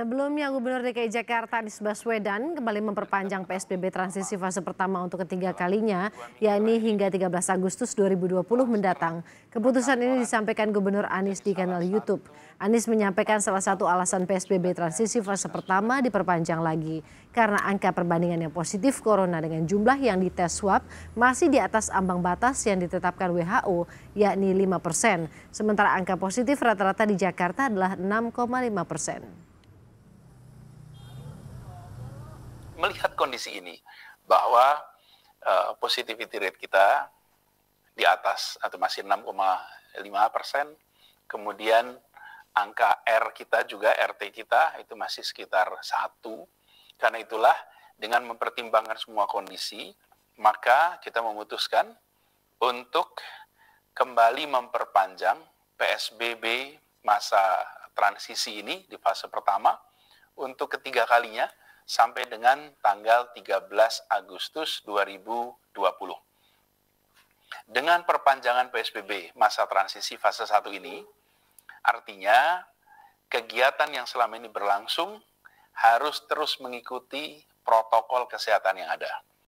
Sebelumnya Gubernur DKI Jakarta Anies Baswedan kembali memperpanjang PSBB transisi fase pertama untuk ketiga kalinya, yakni hingga 13 Agustus 2020 mendatang. Keputusan ini disampaikan Gubernur Anies di kanal YouTube. Anies menyampaikan salah satu alasan PSBB transisi fase pertama diperpanjang lagi karena angka perbandingan yang positif corona dengan jumlah yang dites swab masih di atas ambang batas yang ditetapkan WHO, yakni 5 persen. Sementara angka positif rata-rata di Jakarta adalah 6,5 persen. melihat kondisi ini bahwa uh, positivity rate kita di atas atau masih 6,5 persen, kemudian angka R kita juga RT kita itu masih sekitar satu. Karena itulah dengan mempertimbangkan semua kondisi, maka kita memutuskan untuk kembali memperpanjang PSBB masa transisi ini di fase pertama untuk ketiga kalinya sampai dengan tanggal 13 Agustus 2020. Dengan perpanjangan PSBB masa transisi fase 1 ini, artinya kegiatan yang selama ini berlangsung harus terus mengikuti protokol kesehatan yang ada.